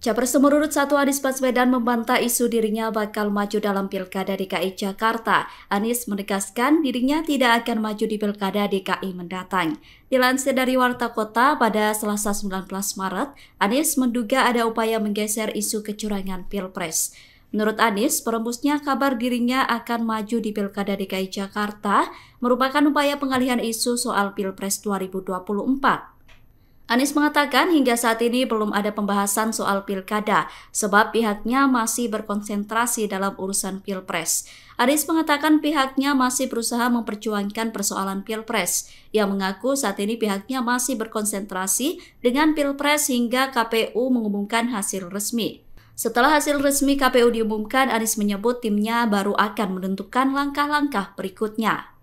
Capres urut 1 Anies Baswedan membantah isu dirinya bakal maju dalam Pilkada DKI Jakarta. Anies menegaskan dirinya tidak akan maju di Pilkada DKI mendatang. Dilansir dari Warta Kota pada Selasa 19 Maret, Anies menduga ada upaya menggeser isu kecurangan Pilpres. Menurut Anies, perembusnya kabar dirinya akan maju di Pilkada DKI Jakarta merupakan upaya pengalihan isu soal Pilpres 2024. Anies mengatakan hingga saat ini belum ada pembahasan soal pilkada, sebab pihaknya masih berkonsentrasi dalam urusan pilpres. Anies mengatakan pihaknya masih berusaha memperjuangkan persoalan pilpres. Ia mengaku saat ini pihaknya masih berkonsentrasi dengan pilpres hingga KPU mengumumkan hasil resmi. Setelah hasil resmi KPU diumumkan, Anies menyebut timnya baru akan menentukan langkah-langkah berikutnya.